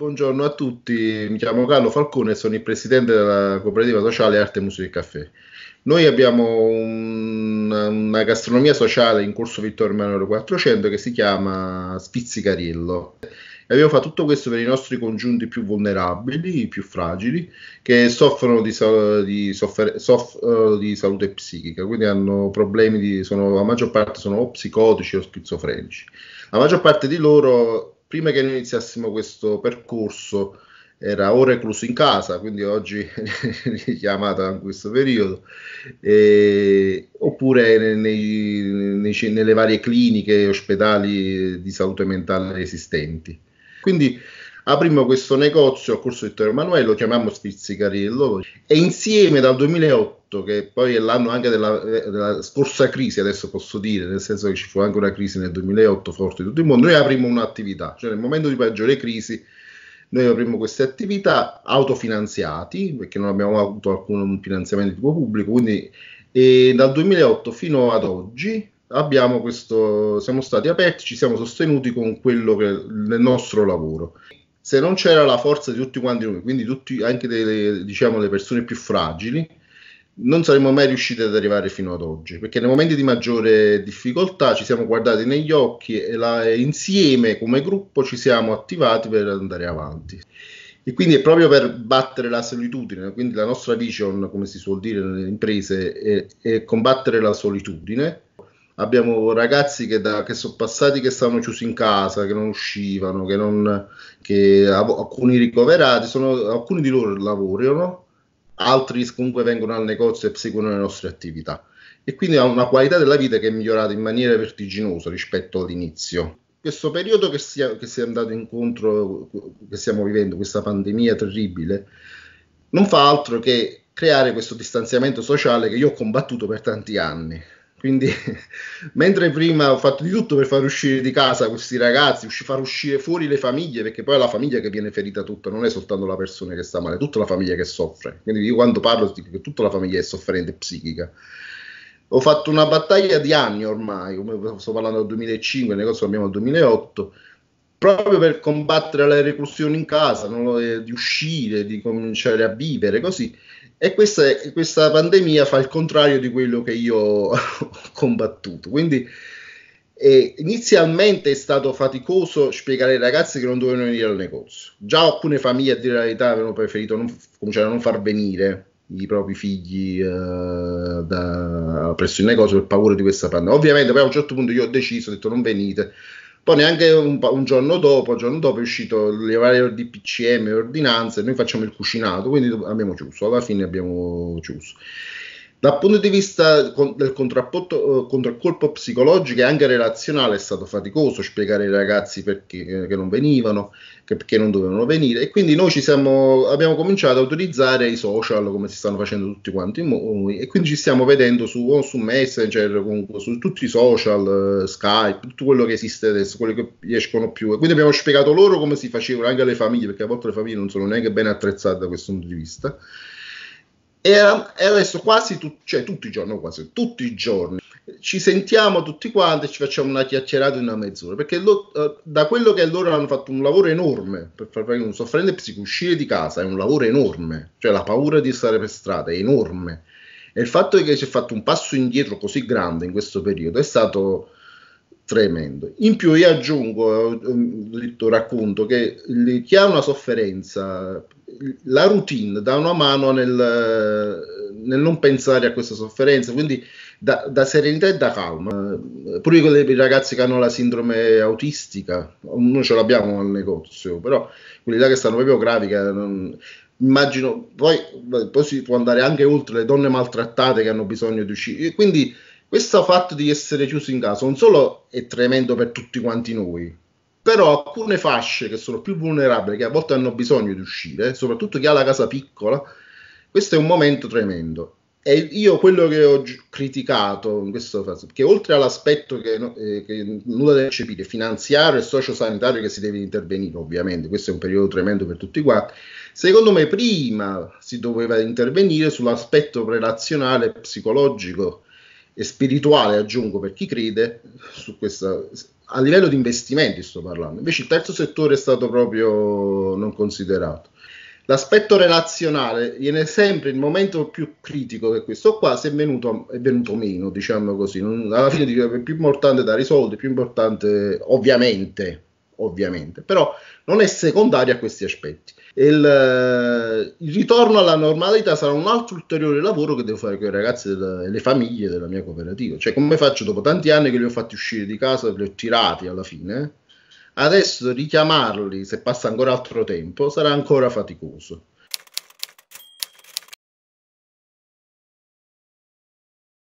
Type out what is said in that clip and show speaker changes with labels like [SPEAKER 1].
[SPEAKER 1] buongiorno a tutti, mi chiamo Carlo Falcone e sono il presidente della cooperativa sociale Arte, Musica e Caffè. Noi abbiamo un, una gastronomia sociale in corso Vittorio Emanuele 400 che si chiama Spizzicariello. E abbiamo fatto tutto questo per i nostri congiunti più vulnerabili, più fragili, che soffrono di, di, soffer- soff- di salute psichica, quindi hanno problemi, di, sono, la maggior parte sono o psicotici o schizofrenici. La maggior parte di loro prima che noi iniziassimo questo percorso era o recluso in casa, quindi oggi richiamata in questo periodo, eh, oppure nei, nei, nelle varie cliniche e ospedali di salute mentale esistenti. Quindi aprimmo questo negozio a corso Vittorio Emanuele, lo chiamiamo Spizzicarillo e insieme dal 2008 2008, che poi è l'anno anche della, eh, della, scorsa crisi, adesso posso dire, nel senso che ci fu anche una crisi nel 2008 forte di tutto il mondo, noi aprimmo un'attività, cioè nel momento di peggiore crisi noi avremo queste attività autofinanziati, perché non abbiamo avuto alcun finanziamento di tipo pubblico, quindi dal 2008 fino ad oggi questo, siamo stati aperti, ci siamo sostenuti con quello che nel nostro lavoro. Se non c'era la forza di tutti quanti noi, quindi tutti, anche delle, diciamo, le persone più fragili, non saremmo mai riusciti ad arrivare fino ad oggi, perché nei momenti di maggiore difficoltà ci siamo guardati negli occhi e, la, insieme come gruppo ci siamo attivati per andare avanti. E quindi è proprio per battere la solitudine, quindi la nostra vision, come si suol dire nelle imprese, è, è combattere la solitudine. Abbiamo ragazzi che, da, che sono passati, che stavano chiusi in casa, che non uscivano, che, non, che alcuni ricoverati, sono, alcuni di loro lavorano, altri comunque vengono al negozio e seguono le nostre attività. E quindi ha una qualità della vita che è migliorata in maniera vertiginosa rispetto all'inizio. Questo periodo che, sia, che si è andato incontro, che stiamo vivendo, questa pandemia terribile, non fa altro che creare questo distanziamento sociale che io ho combattuto per tanti anni. Quindi, mentre prima ho fatto di tutto per far uscire di casa questi ragazzi, far uscire fuori le famiglie, perché poi è la famiglia che viene ferita tutta, non è soltanto la persona che sta male, è tutta la famiglia che soffre. Quindi io quando parlo dico che tutta la famiglia è sofferente psichica. Ho fatto una battaglia di anni ormai, come sto parlando del 2005, il negozio abbiamo al 2008, proprio per combattere la reclusione in casa, no? di uscire, di cominciare a vivere, così e questa, è, questa, pandemia fa il contrario di quello che io ho combattuto. Quindi eh, inizialmente è stato faticoso spiegare ai ragazzi che non dovevano venire al negozio. Già alcune famiglie, a dire la verità, avevano preferito non, cominciare a non far venire i propri figli eh, da, presso il negozio per paura di questa pandemia. Ovviamente, poi a un certo punto io ho deciso, ho detto non venite poi neanche un, un giorno dopo, giorno dopo è uscito le varie DPCM, ordinanze, noi facciamo il cucinato, quindi abbiamo chiuso, alla fine abbiamo chiuso. Dal punto di vista del eh, contraccolpo psicologico e anche relazionale è stato faticoso spiegare ai ragazzi perché eh, non venivano, perché non dovevano venire e quindi noi siamo, abbiamo cominciato ad utilizzare i social come si stanno facendo tutti quanti noi e quindi ci stiamo vedendo su, su Messenger, comunque, su tutti i social, eh, Skype, tutto quello che esiste adesso, quelli che riescono più e quindi abbiamo spiegato loro come si facevano anche alle famiglie perché a volte le famiglie non sono neanche ben attrezzate da questo punto di vista era, e adesso quasi tu, cioè, tutti i giorni, quasi tutti i giorni, ci sentiamo tutti quanti e ci facciamo una chiacchierata in una mezz'ora, perché lo, eh, da quello che loro hanno fatto un lavoro enorme per far fare un soffrente psico uscire di casa è un lavoro enorme, cioè la paura di stare per strada è enorme e il fatto che si è fatto un passo indietro così grande in questo periodo è stato tremendo. In più io aggiungo, detto, racconto che chi ha una sofferenza la routine dà una mano nel, nel, non pensare a questa sofferenza, quindi da, da serenità e da calma. Pure con i ragazzi che hanno la sindrome autistica, noi ce l'abbiamo al negozio, però quelli là che stanno proprio gravi, che non, immagino, poi, poi, si può andare anche oltre le donne maltrattate che hanno bisogno di uscire. Quindi questo fatto di essere chiusi in casa non solo è tremendo per tutti quanti noi, però alcune fasce che sono più vulnerabili, che a volte hanno bisogno di uscire, soprattutto chi ha la casa piccola, questo è un momento tremendo. E io quello che ho criticato in questa fase, che oltre all'aspetto che, eh, che nulla deve recepire, finanziario e sociosanitario che si deve intervenire, ovviamente, questo è un periodo tremendo per tutti quanti, secondo me prima si doveva intervenire sull'aspetto relazionale, psicologico e spirituale, aggiungo per chi crede, su questa a livello di investimenti sto parlando, invece il terzo settore è stato proprio non considerato. L'aspetto relazionale viene sempre il momento più critico che questo qua si è venuto, è venuto meno, diciamo così. Non, alla fine è più importante dare i soldi, più importante ovviamente ovviamente, però non è secondaria a questi aspetti. Il, eh, il, ritorno alla normalità sarà un altro ulteriore lavoro che devo fare con i ragazzi e le famiglie della mia cooperativa. Cioè, come faccio dopo tanti anni che li ho fatti uscire di casa, li ho tirati alla fine, eh? adesso richiamarli se passa ancora altro tempo sarà ancora faticoso.